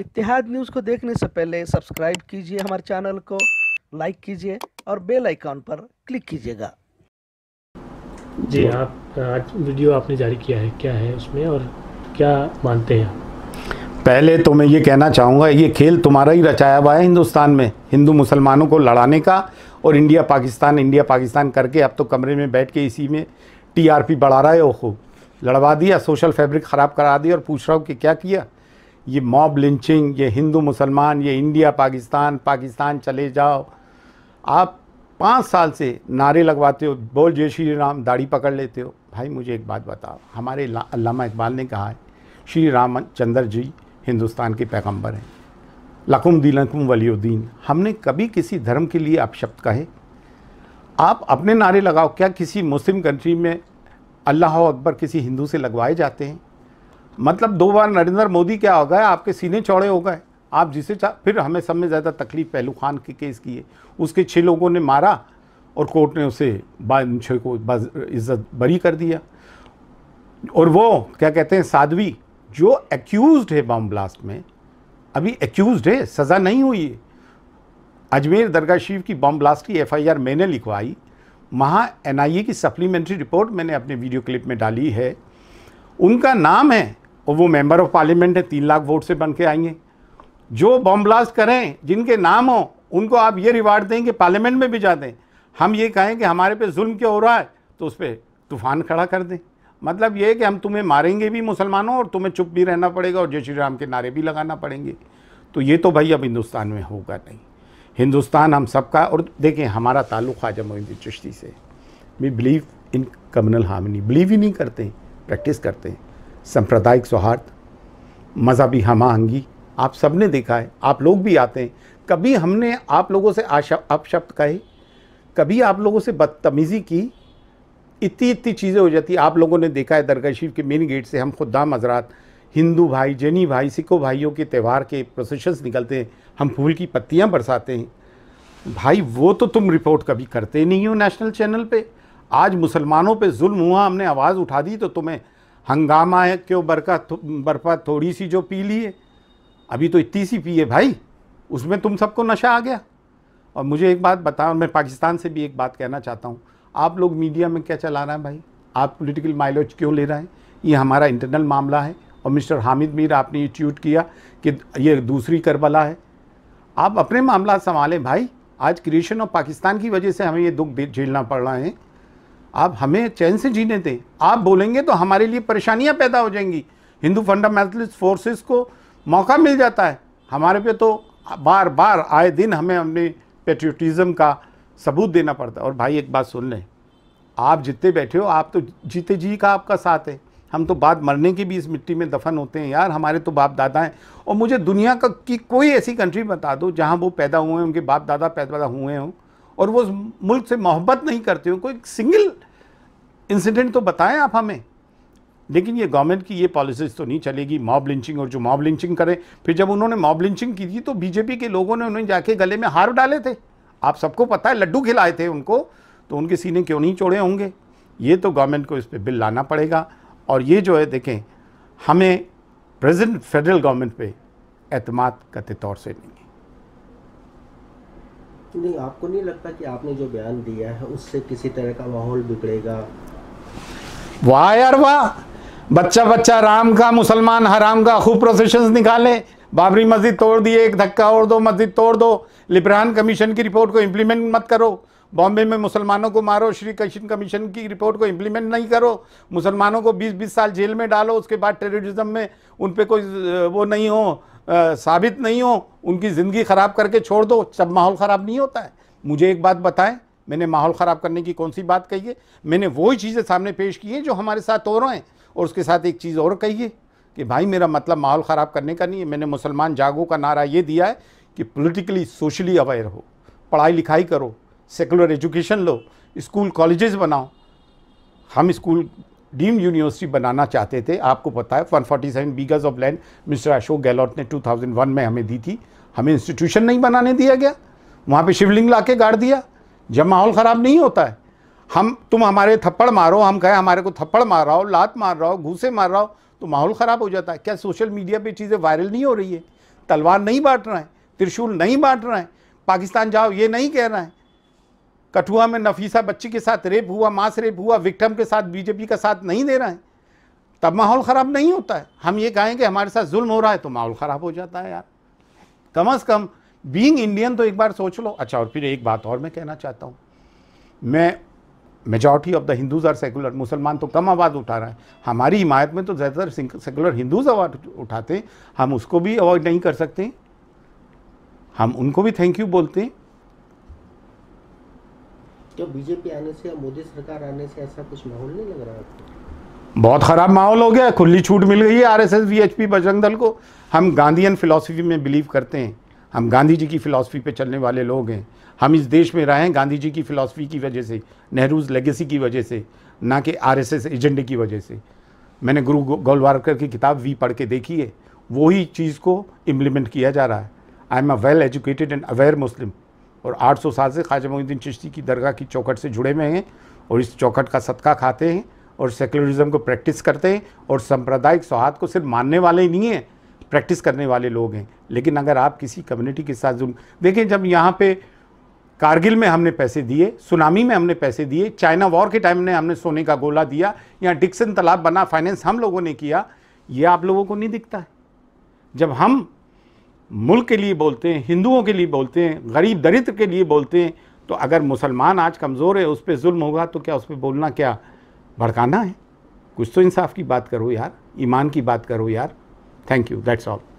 इतिहाद news को देखने से पहले सब्सक्राइब कीजिए हमारे चैनल को लाइक कीजिए और बेल आइकॉन पर क्लिक कीजिएगा जी आप आज वीडियो आपने जारी किया है क्या है उसमें और क्या मानते हैं पहले तो मैं ये कहना चाहूँगा ये खेल तुम्हारा ही रचाया हुआ है हिंदुस्तान में हिंदू मुसलमानों को लड़ाने का और इंडिया पाकिस्तान इंडिया पाकिस्तान करके अब तो कमरे में बैठ के इसी में टीआरपी बढ़ा रहा है ओहो लड़वा दिया सोशल फैब्रिक ख़राब करा दिया और पूछ रहा हूँ कि क्या किया ये मॉब लिंचिंग ये हिंदू मुसलमान ये इंडिया पाकिस्तान पाकिस्तान चले जाओ आप पाँच साल से नारे लगवाते हो बोल जय श्री राम दाढ़ी पकड़ लेते हो भाई मुझे एक बात बताओ हमारे अलामा इकबाल ने कहा है श्री रामचंद्र जी हिंदुस्तान के पैगंबर हैं लकुम दिलकुम वलीउद्दीन हमने कभी किसी धर्म के लिए अपशब्द कहे आप अपने नारे लगाओ क्या किसी मुस्लिम कंट्री में अल्लाह अकबर किसी हिंदू से लगवाए जाते हैं मतलब दो बार नरेंद्र मोदी क्या हो गए आपके सीने चौड़े हो गए आप जिसे चाह फिर हमें सब में ज़्यादा तकलीफ पहलू खान के केस की है उसके छः लोगों ने मारा और कोर्ट ने उसे छः को इज्जत बरी कर दिया और वो क्या कहते हैं साध्वी जो एक्यूज है बम ब्लास्ट में अभी एक्यूज है सज़ा नहीं हुई है अजमेर दरगाह शरीफ की बम ब्लास्ट की एफआईआर मैंने लिखवाई वहाँ एनआईए की सप्लीमेंट्री रिपोर्ट मैंने अपने वीडियो क्लिप में डाली है उनका नाम है और वो मेंबर ऑफ पार्लियामेंट है तीन लाख वोट से बन के आएंगे जो बॉम्ब ब्लास्ट करें जिनके नाम हो उनको आप ये रिवार्ड दें कि पार्लियामेंट में भी जा दें हम ये कहें कि हमारे पे जुल्म क्यों हो रहा है तो उस पर तूफान खड़ा कर दें मतलब ये कि हम तुम्हें मारेंगे भी मुसलमानों और तुम्हें चुप भी रहना पड़ेगा और जय श्री राम के नारे भी लगाना पड़ेंगे तो ये तो भाई अब हिंदुस्तान में होगा नहीं हिंदुस्तान हम सबका और देखें हमारा ताल्लुक ख्वाजा मोहिंदी चिश्ती से we believe in communal harmony believe ही नहीं करते प्रैक्टिस करते हैं सांप्रदायिक सौहार्द मजहबी हम आहंगी आप सब ने देखा है आप लोग भी आते हैं कभी हमने आप लोगों से आशा अपशब्द कहे कभी आप लोगों से बदतमीज़ी की इतनी इतनी चीज़ें हो जाती आप लोगों ने देखा है दरगाह शरीफ के मेन गेट से हम खुदाम हजरात हिंदू भाई जैनी भाई सिखों भाइयों के त्यौहार के प्रोसेशंस निकलते हैं हम फूल की पत्तियाँ बरसाते हैं भाई वो तो तुम रिपोर्ट कभी करते नहीं हो नेशनल चैनल पे आज मुसलमानों पे जुल्म हुआ हमने आवाज़ उठा दी तो तुम्हें हंगामा है क्यों बरका बर्फा थोड़ी सी जो पी ली है अभी तो इतनी सी पी है भाई उसमें तुम सबको नशा आ गया और मुझे एक बात बताओ मैं पाकिस्तान से भी एक बात कहना चाहता हूँ आप लोग मीडिया में क्या चला रहे हैं भाई आप पॉलिटिकल माइलेज क्यों ले रहे हैं ये हमारा इंटरनल मामला है और मिस्टर हामिद मीर आपने ये ट्वीट किया कि ये दूसरी करबला है आप अपने मामला संभालें भाई आज क्रिएशन ऑफ पाकिस्तान की वजह से हमें ये दुख झेलना पड़ रहा है आप हमें चैन से जीने दें आप बोलेंगे तो हमारे लिए परेशानियां पैदा हो जाएंगी हिंदू फंडामेंटलिस्ट फोर्सेस को मौका मिल जाता है हमारे पे तो बार बार आए दिन हमें अपने पेट्रियटिज़म का सबूत देना पड़ता है और भाई एक बात सुन लें आप जितने बैठे हो आप तो जीते जी का आपका साथ है हम तो बाद मरने की भी इस मिट्टी में दफन होते हैं यार हमारे तो बाप दादा हैं और मुझे दुनिया का की कोई ऐसी कंट्री बता दो जहाँ वो पैदा हुए हैं उनके बाप दादा पैदा हुए हों और वो मुल्क से मोहब्बत नहीं करते हो कोई सिंगल इंसिडेंट तो बताएं आप हमें लेकिन ये गवर्नमेंट की ये पॉलिसीज तो नहीं चलेगी मॉब लिंचिंग और जो मॉब लिंचिंग करें फिर जब उन्होंने मॉब लिंचिंग की थी तो बीजेपी के लोगों ने उन्हें जाके गले में हार डाले थे आप सबको पता है लड्डू खिलाए थे उनको तो उनके सीने क्यों नहीं चोड़े होंगे ये तो गवर्नमेंट को इस पर बिल लाना पड़ेगा और ये जो है देखें हमें प्रेजेंट फेडरल गवर्नमेंट पे एतमाद कते तौर से नहीं है नहीं आपको नहीं लगता कि आपने जो बयान दिया है उससे किसी तरह का माहौल बिगड़ेगा वाह यार वाह बच्चा बच्चा राम का मुसलमान हराम का खूब प्रोसेशन निकाले बाबरी मस्जिद तोड़ दिए एक धक्का और दो मस्जिद तोड़ दो लिब्रान कमीशन की रिपोर्ट को इम्प्लीमेंट मत करो बॉम्बे में मुसलमानों को मारो श्री कृष्ण कमीशन की रिपोर्ट को इम्प्लीमेंट नहीं करो मुसलमानों को 20-20 साल जेल में डालो उसके बाद टेररिज्म में उन पर कोई वो नहीं हो आ, साबित नहीं हो उनकी ज़िंदगी ख़राब करके छोड़ दो सब माहौल ख़राब नहीं होता है मुझे एक बात बताएं मैंने माहौल ख़राब करने की कौन सी बात कही है मैंने वही चीज़ें सामने पेश की हैं जो हमारे साथ और हैं और उसके साथ एक चीज़ और कही है कि भाई मेरा मतलब माहौल ख़राब करने का नहीं है मैंने मुसलमान जागो का नारा ये दिया है कि पोलिटिकली सोशली अवेयर हो पढ़ाई लिखाई करो सेकुलर एजुकेशन लो स्कूल कॉलेजेस बनाओ हम स्कूल डीम्ड यूनिवर्सिटी बनाना चाहते थे आपको पता है 147 bighas of land mister Ashok Gehlot ने 2001 में हमें दी थी हमें इंस्टीट्यूशन नहीं बनाने दिया गया वहाँ पे शिवलिंग ला के गाड़ दिया जब माहौल ख़राब नहीं होता है हम तुम हमारे थप्पड़ मारो हम कहें हमारे को थप्पड़ मार रहा हो लात मार रहा हो घूसे मार रहा हो तो माहौल ख़राब हो जाता है क्या सोशल मीडिया पे चीज़ें वायरल नहीं हो रही है तलवार नहीं बांट रहे हैं त्रिशूल नहीं बांट रहे हैं पाकिस्तान जाओ ये नहीं कह रहे हैं कठुआ में नफीसा बच्ची के साथ रेप हुआ मांस रेप हुआ विक्टम के साथ बीजेपी का साथ नहीं दे रहा है तब माहौल ख़राब नहीं होता है हम ये कहें कि हमारे साथ जुल्म हो रहा है तो माहौल ख़राब हो जाता है यार कम अज़ कम बीइंग इंडियन तो एक बार सोच लो अच्छा और फिर एक बात और मैं कहना चाहता हूँ मैं majority of the Hindus are secular मुसलमान तो कम आवाज़ उठा रहा है हमारी हिमायत में तो ज़्यादातर सेकुलर हिंदूज आवाज़ उठाते हैं हम उसको भी अवॉइड नहीं कर सकते हम उनको भी थैंक यू बोलते हैं क्या तो बीजेपी आने से या मोदी सरकार आने से ऐसा कुछ माहौल नहीं लग रहा है बहुत ख़राब माहौल हो गया खुली छूट मिल गई है आरएसएस वीएचपी बजरंग दल को हम गांधीयन फिलॉसफी में बिलीव करते हैं हम गांधी जी की फ़िलासफ़ी पे चलने वाले लोग हैं हम इस देश में रहे हैं गांधी जी की फ़िलासफ़ी की वजह से नेहरूज़ लेगेसी की वजह से ना कि आरएसएस एजेंडे की वजह से मैंने गुरु गोलवारकर की किताब वी पढ़ के देखी है वही चीज़ को इम्प्लीमेंट किया जा रहा है I am a well educated and aware Muslim और 800 साल से ख्वाजा मोहद्दीन चिश्ती की दरगाह की चौखट से जुड़े हुए हैं और इस चौखट का सदका खाते हैं और सेकुलरिज्म को प्रैक्टिस करते हैं और सांप्रदायिक सौहार्द को सिर्फ मानने वाले ही नहीं हैं प्रैक्टिस करने वाले लोग हैं लेकिन अगर आप किसी कम्युनिटी के साथ जुड़ देखें जब यहाँ पे कारगिल में हमने पैसे दिए सुनामी में हमने पैसे दिए चाइना वॉर के टाइम में हमने सोने का गोला दिया यहाँ डिक्सन तालाब बना फाइनेंस हम लोगों ने किया ये आप लोगों को नहीं दिखता है जब हम मुल्क के लिए बोलते हैं हिंदुओं के लिए बोलते हैं गरीब दरिद्र के लिए बोलते हैं तो अगर मुसलमान आज कमज़ोर है उस पर जुल्म होगा तो क्या उस पर बोलना क्या भड़काना है कुछ तो इंसाफ की बात करो यार ईमान की बात करो यार Thank you. That's all.